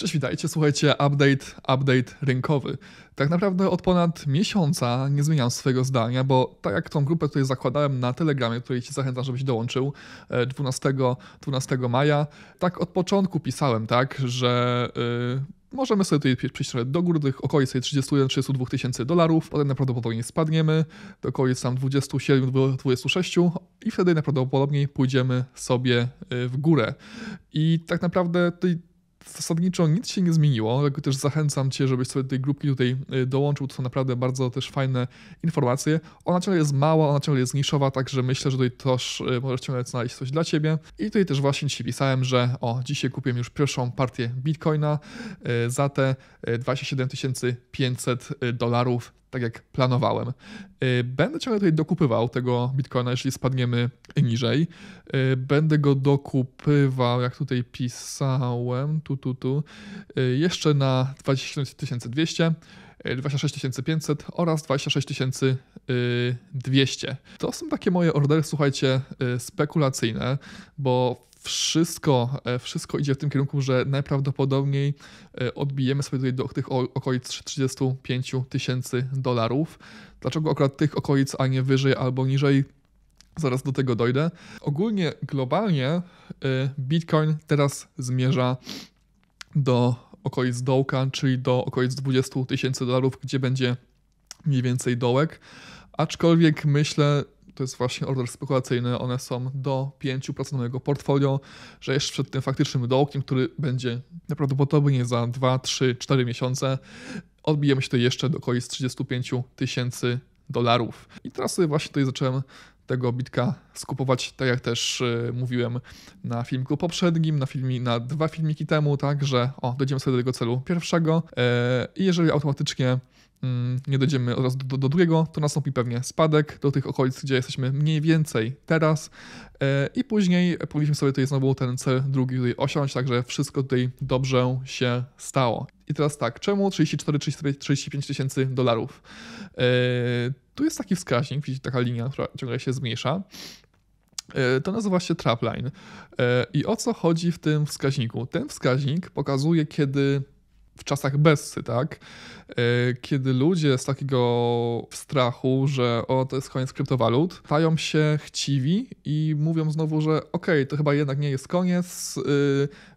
Cześć, witajcie. Słuchajcie, update, update rynkowy. Tak naprawdę od ponad miesiąca nie zmieniam swojego zdania, bo tak jak tą grupę tutaj zakładałem na Telegramie, której Cię zachęcam, żebyś dołączył 12, e, 12 maja, tak od początku pisałem, tak, że yy, możemy sobie tutaj przyjść do góry, do okolic 31-32 tysięcy dolarów, potem najprawdopodobniej spadniemy do okolic tam 27-26 i wtedy najprawdopodobniej pójdziemy sobie e, w górę. I tak naprawdę tutaj zasadniczo nic się nie zmieniło, dlatego też zachęcam Cię, żebyś sobie do tej grupki tutaj y, dołączył, to są naprawdę bardzo też fajne informacje. Ona ciągle jest mała, ona ciągle jest niszowa, także myślę, że tutaj też y, możesz ciągle znaleźć coś dla Ciebie. I tutaj też właśnie Ci pisałem, że o, dzisiaj kupiłem już pierwszą partię Bitcoina y, za te 27 500 dolarów tak jak planowałem. Y, będę ciągle tutaj dokupywał tego bitcoina, jeśli spadniemy niżej. Y, będę go dokupywał, jak tutaj pisałem, tu, tu, tu, y, jeszcze na 27200. 26500 oraz 26200. To są takie moje ordery, słuchajcie, spekulacyjne, bo wszystko, e, wszystko idzie w tym kierunku, że najprawdopodobniej e, odbijemy sobie tutaj do tych okolic 35 tysięcy dolarów. Dlaczego akurat tych okolic, a nie wyżej albo niżej? Zaraz do tego dojdę. Ogólnie, globalnie e, Bitcoin teraz zmierza do okolic dołka, czyli do okolic 20 tysięcy dolarów, gdzie będzie mniej więcej dołek. Aczkolwiek myślę, to jest właśnie order spekulacyjny, one są do 5% mojego portfolio, że jeszcze przed tym faktycznym dołkiem, który będzie prawdopodobnie za 2, 3, 4 miesiące, odbijemy się to jeszcze do z 35 tysięcy dolarów. I teraz sobie właśnie tutaj zacząłem tego bitka skupować, tak jak też y, mówiłem na filmiku poprzednim, na, filmi, na dwa filmiki temu, tak, że o, dojdziemy sobie do tego celu pierwszego e, i jeżeli automatycznie mm, nie dojdziemy od razu do, do, drugiego, to nastąpi pewnie spadek do tych okolic, gdzie jesteśmy mniej więcej teraz e, i później powinniśmy sobie tutaj znowu ten cel drugi tutaj osiągnąć, także wszystko tutaj dobrze się stało. I teraz tak, czemu 34-35 tysięcy dolarów? E, tu jest taki wskaźnik, widzicie, taka linia, która ciągle się zmniejsza. E, to nazywa się trapline. E, I o co chodzi w tym wskaźniku? Ten wskaźnik pokazuje, kiedy w czasach Bessy, tak? E, kiedy ludzie z takiego strachu, że o, to jest koniec kryptowalut, stają się chciwi i mówią znowu, że okej, okay, to chyba jednak nie jest koniec, e,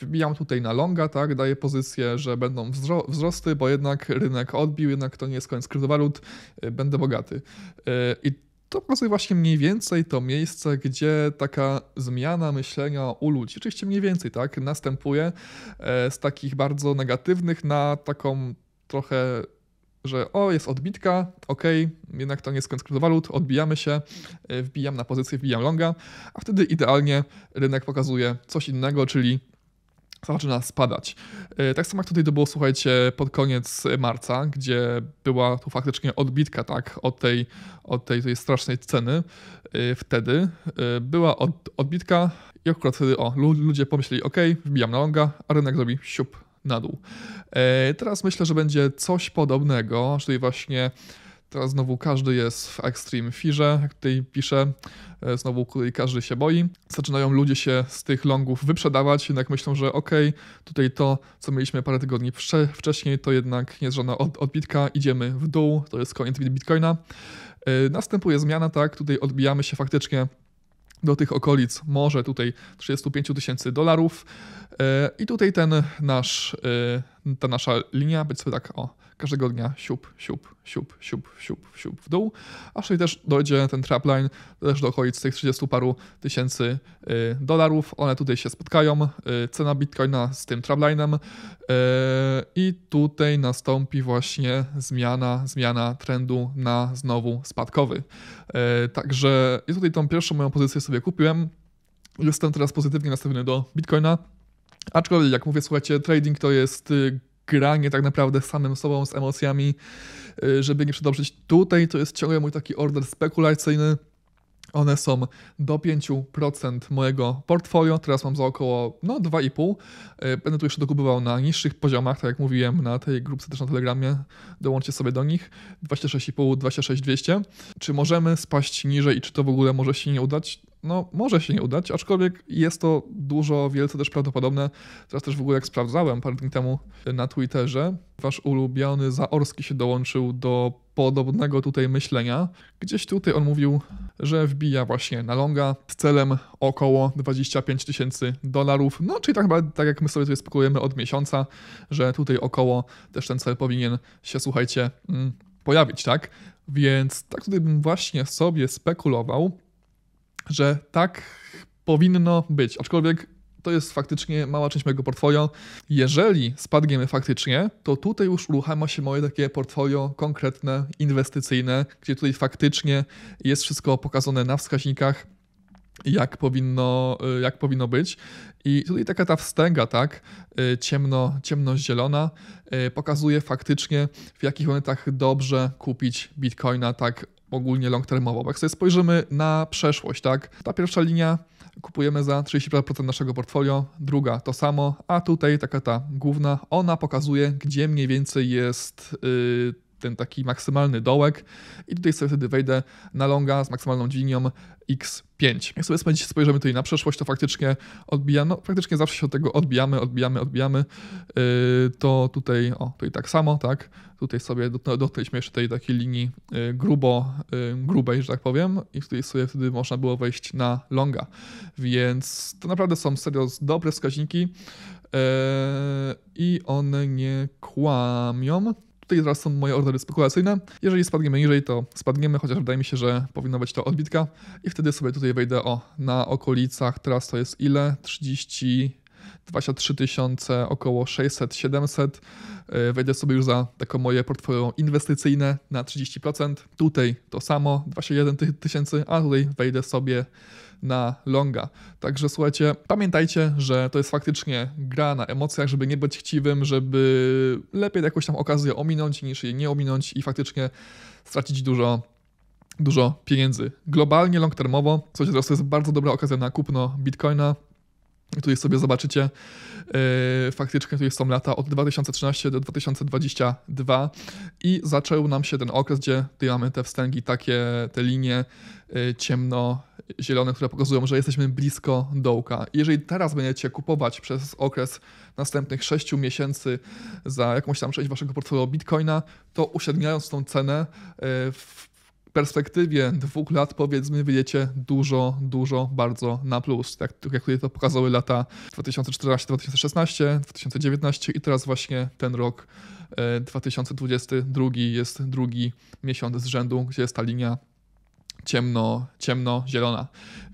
wybijam tutaj na longa, tak? Daję pozycję, że będą wzrosty, bo jednak rynek odbił, jednak to nie jest koniec kryptowalut, e, będę bogaty. I to pokazuje właśnie mniej więcej to miejsce, gdzie taka zmiana myślenia u ludzi, oczywiście mniej więcej, tak, następuje e, z takich bardzo negatywnych na taką trochę że o, jest odbitka, ok, jednak to nie jest kryptowalut, odbijamy się, e, wbijam na pozycję, wbijam longa, a wtedy idealnie rynek pokazuje coś innego, czyli zaczyna spadać. E, tak samo jak tutaj to było, słuchajcie, pod koniec marca, gdzie była tu faktycznie odbitka, tak, od tej, od tej, tej strasznej ceny e, wtedy. E, była od, odbitka i akurat wtedy, o, ludzie pomyśleli, ok, wbijam na longa, a rynek zrobi siup na dół. Teraz myślę, że będzie coś podobnego, czyli właśnie Teraz znowu każdy jest w Extreme Firze, jak tutaj pisze. E, znowu każdy się boi. Zaczynają ludzie się z tych longów wyprzedawać, jednak myślą, że okej, okay, tutaj to, co mieliśmy parę tygodni wcześniej, to jednak nie jest żadna od odbitka, idziemy w dół, to jest koniec Bitcoina. E, następuje zmiana, tak, tutaj odbijamy się faktycznie do tych okolic może tutaj 35 tysięcy dolarów. E, I tutaj ten nasz ta nasza linia być sobie tak, o, każdego dnia siup, siup, siup, siup, siup, siup w dół, aż i też dojdzie ten trapline też do okolic tych 30 paru tysięcy y, dolarów. One tutaj się spotkają, y, cena bitcoina z tym traplinem y, i tutaj nastąpi właśnie zmiana, zmiana trendu na znowu spadkowy. Także i tutaj tą pierwszą moją pozycję sobie kupiłem. Jestem teraz pozytywnie nastawiony do bitcoina Aczkolwiek, jak mówię, słuchajcie, trading to jest y, granie tak naprawdę z samym sobą, z emocjami, y, żeby nie przedobrzyć. Tutaj to jest ciągle mój taki order spekulacyjny. One są do 5% mojego portfolio. Teraz mam za około no, 2,5. Y, będę tu jeszcze dokupywał na niższych poziomach, tak jak mówiłem, na tej grupce też na Telegramie. Dołączcie sobie do nich. 26,5, 26,200. Czy możemy spaść niżej i czy to w ogóle może się nie udać? no może się nie udać, aczkolwiek jest to dużo, wielce też prawdopodobne. Teraz też w ogóle jak sprawdzałem parę dni temu na Twitterze, wasz ulubiony Zaorski się dołączył do podobnego tutaj myślenia. Gdzieś tutaj on mówił, że wbija właśnie na longa z celem około 25 tysięcy dolarów. No, czyli tak, tak jak my sobie tutaj spekulujemy od miesiąca, że tutaj około też ten cel powinien się, słuchajcie, mm, pojawić, tak? Więc tak tutaj bym właśnie sobie spekulował że tak powinno być. Aczkolwiek to jest faktycznie mała część mojego portfolio. Jeżeli spadniemy faktycznie, to tutaj już uruchamia się moje takie portfolio konkretne, inwestycyjne, gdzie tutaj faktycznie jest wszystko pokazane na wskaźnikach, jak powinno, y, jak powinno być. I tutaj taka ta wstęga, tak, y, ciemno, ciemno-zielona, y, pokazuje faktycznie, w jakich momentach dobrze kupić bitcoina, tak ogólnie long termowo. Bo jak sobie spojrzymy na przeszłość, tak? Ta pierwsza linia kupujemy za 30% naszego portfolio, druga to samo, a tutaj taka ta główna, ona pokazuje, gdzie mniej więcej jest. Yy, ten taki maksymalny dołek i tutaj sobie wtedy wejdę na longa z maksymalną dźwignią X5. Jak sobie spojrzymy tutaj na przeszłość, to faktycznie odbija, no faktycznie zawsze się od tego odbijamy, odbijamy, odbijamy. Yy, to tutaj, o, tutaj tak samo, tak? Tutaj sobie no, dotknęliśmy jeszcze tej takiej linii yy, grubo, yy, grubej, że tak powiem i tutaj sobie wtedy można było wejść na longa. Więc to naprawdę są serio dobre wskaźniki i one nie kłamią. Tutaj teraz są moje ordery spekulacyjne. Jeżeli spadniemy niżej, to spadniemy, chociaż wydaje mi się, że powinna być to odbitka. I wtedy sobie tutaj wejdę o, na okolicach, teraz to jest ile? 30... 23 tysiące, około 600-700. E, wejdę sobie już za taką moje portfolio inwestycyjne na 30%. Tutaj to samo, 21 tysięcy, a tutaj wejdę sobie na longa. Także słuchajcie, pamiętajcie, że to jest faktycznie gra na emocjach, żeby nie być chciwym, żeby lepiej jakąś tam okazję ominąć niż jej nie ominąć i faktycznie stracić dużo dużo pieniędzy. Globalnie, long termowo, coś teraz to jest bardzo dobra okazja na kupno bitcoina. Tutaj sobie zobaczycie. E, Faktycznie tutaj są lata od 2013 do 2022 i zaczął nam się ten okres, gdzie tutaj mamy te wstęgi, takie te linie e, ciemno-zielone, które pokazują, że jesteśmy blisko dołka. Jeżeli teraz będziecie kupować przez okres następnych 6 miesięcy za jakąś tam część waszego portfolio bitcoina, to uśredniając tą cenę e, w perspektywie dwóch lat, powiedzmy, wyjdziecie dużo, dużo, bardzo na plus. Tak, tak jak tutaj to pokazały lata 2014, 2016, 2019 i teraz właśnie ten rok 2022 e, jest drugi miesiąc z rzędu, gdzie jest ta linia ciemno, ciemno-zielona.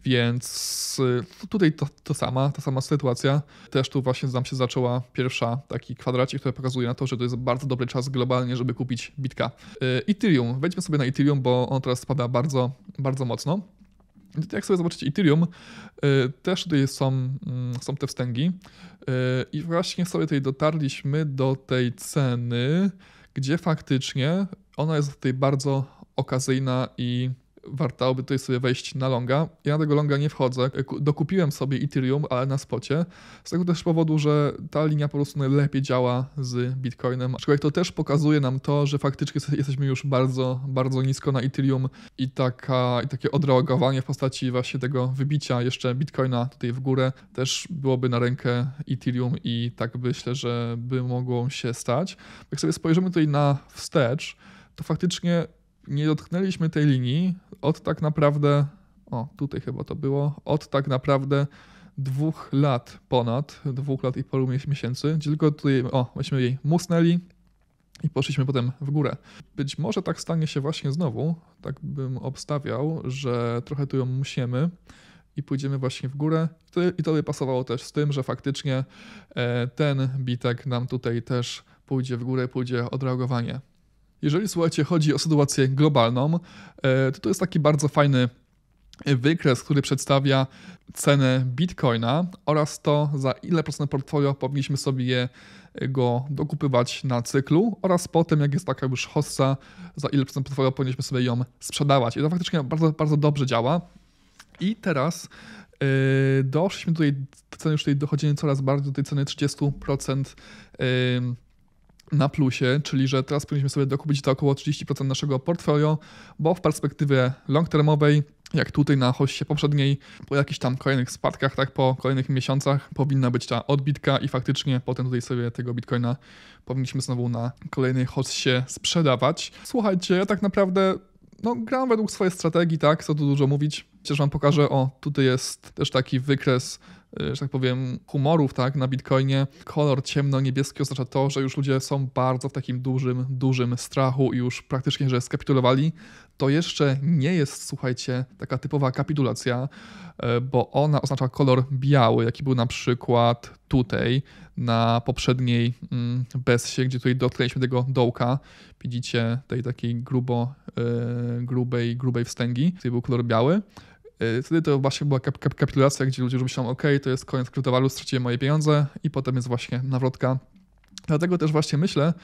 Więc y, no tutaj to, to, sama, ta sama sytuacja. Też tu właśnie nam się zaczęła pierwsza taki kwadracik, który pokazuje na to, że to jest bardzo dobry czas globalnie, żeby kupić bitka. Y, Ethereum. Wejdźmy sobie na Ethereum, bo on teraz spada bardzo, bardzo mocno. Jak sobie zobaczycie Ethereum, y, też tutaj są, mm, są te wstęgi. I właśnie sobie tutaj dotarliśmy do tej ceny, gdzie faktycznie ona jest tutaj bardzo okazyjna i wartałoby tutaj sobie wejść na longa. Ja na tego longa nie wchodzę. E, dokupiłem sobie Ethereum, ale na spocie. Z tego też powodu, że ta linia po prostu najlepiej działa z Bitcoinem. Aczkolwiek to też pokazuje nam to, że faktycznie jesteśmy już bardzo, bardzo nisko na Ethereum i, taka, i takie odreagowanie w postaci właśnie tego wybicia jeszcze Bitcoina tutaj w górę też byłoby na rękę Ethereum i tak myślę, że by mogło się stać. Jak sobie spojrzymy tutaj na wstecz, to faktycznie nie dotknęliśmy tej linii, od tak naprawdę, o tutaj chyba to było, od tak naprawdę dwóch lat ponad, dwóch lat i paru miesięcy, tylko tutaj, o, myśmy jej musnęli i poszliśmy potem w górę. Być może tak stanie się właśnie znowu, tak bym obstawiał, że trochę tu ją musiemy i pójdziemy właśnie w górę. I to by pasowało też z tym, że faktycznie e, ten bitek nam tutaj też pójdzie w górę, pójdzie odreagowanie. Jeżeli słuchajcie, chodzi o sytuację globalną, e, to to jest taki bardzo fajny wykres, który przedstawia cenę bitcoina oraz to, za ile procent portfolio powinniśmy sobie go dokupywać na cyklu oraz potem, jak jest taka już hossa, za ile procent portfolio powinniśmy sobie ją sprzedawać. I to faktycznie bardzo, bardzo dobrze działa. I teraz yy, doszliśmy do tej ceny, już tutaj dochodzimy coraz bardziej do tej ceny 30% yy, na plusie, czyli że teraz powinniśmy sobie dokupić to około 30% naszego portfolio, bo w perspektywie long-termowej, jak tutaj na hoście poprzedniej, po jakichś tam kolejnych spadkach, tak po kolejnych miesiącach powinna być ta odbitka i faktycznie potem tutaj sobie tego bitcoina powinniśmy znowu na kolejnej się sprzedawać. Słuchajcie, ja tak naprawdę no, gram według swojej strategii, tak, co tu dużo mówić. Przecież wam pokażę, o, tutaj jest też taki wykres E, że tak powiem, humorów tak, na Bitcoinie, kolor ciemno-niebieski oznacza to, że już ludzie są bardzo w takim dużym, dużym strachu i już praktycznie, że skapitulowali. To jeszcze nie jest, słuchajcie, taka typowa kapitulacja, e, bo ona oznacza kolor biały, jaki był na przykład tutaj na poprzedniej mm, besie, gdzie tutaj dotknęliśmy tego dołka. Widzicie tej takiej grubo, e, grubej, grubej wstęgi. Tutaj był kolor biały. Y, wtedy to właśnie była kap kapitulacja, gdzie ludzie już myślą, ok, to jest koniec kryptowalut, straciłem moje pieniądze i potem jest właśnie nawrotka. Dlatego też właśnie myślę,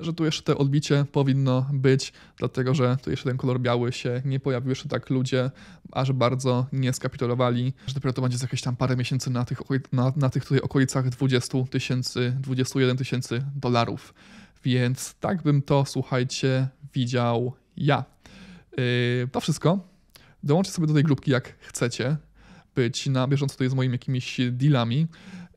y, że tu jeszcze to odbicie powinno być, dlatego że tu jeszcze ten kolor biały się nie pojawił, jeszcze tak ludzie aż bardzo nie skapitulowali, że dopiero to będzie za jakieś tam parę miesięcy na tych, na, na tych tutaj okolicach 20 tysięcy, 21 tysięcy dolarów. Więc tak bym to, słuchajcie, widział ja. Yy, to wszystko Dołączcie sobie do tej grupki, jak chcecie być na bieżąco tutaj z moimi jakimiś dealami.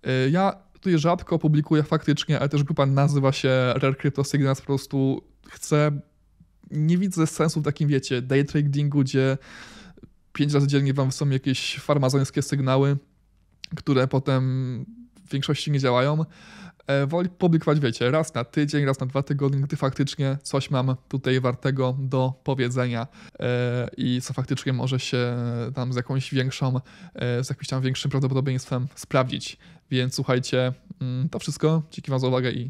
E, ja tutaj rzadko publikuję faktycznie, ale też grupa nazywa się Rare Crypto Signals, po prostu chcę, nie widzę sensu w takim, wiecie, day tradingu, gdzie pięć razy dziennie wam są jakieś farmazońskie sygnały, które potem w większości nie działają. E, woli publikować, wiecie, raz na tydzień, raz na dwa tygodnie, gdy faktycznie coś mam tutaj wartego do powiedzenia e, i co faktycznie może się tam z jakąś większą, e, z jakimś tam większym prawdopodobieństwem sprawdzić. Więc słuchajcie, mm, to wszystko. Dzięki Wam za uwagę i cześć.